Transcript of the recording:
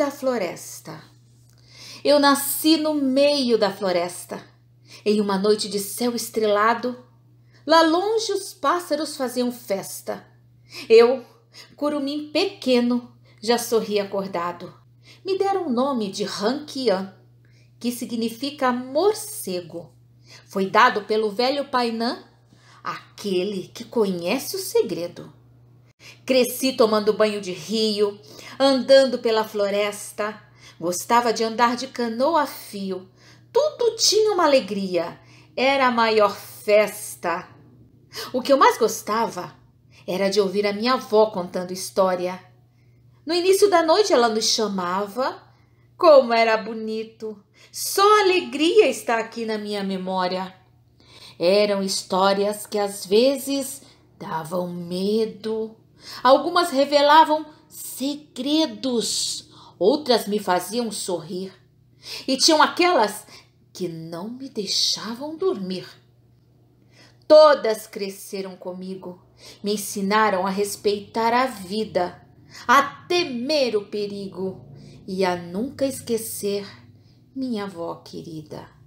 da floresta. Eu nasci no meio da floresta. Em uma noite de céu estrelado, lá longe os pássaros faziam festa. Eu, curumim pequeno, já sorri acordado. Me deram o nome de Ranquian, que significa morcego. Foi dado pelo velho Painã, aquele que conhece o segredo. Cresci tomando banho de rio, andando pela floresta. Gostava de andar de canoa a fio. Tudo tinha uma alegria. Era a maior festa. O que eu mais gostava era de ouvir a minha avó contando história. No início da noite ela nos chamava. Como era bonito! Só alegria está aqui na minha memória. Eram histórias que às vezes davam medo, Algumas revelavam segredos, outras me faziam sorrir. E tinham aquelas que não me deixavam dormir. Todas cresceram comigo, me ensinaram a respeitar a vida, a temer o perigo e a nunca esquecer minha avó querida.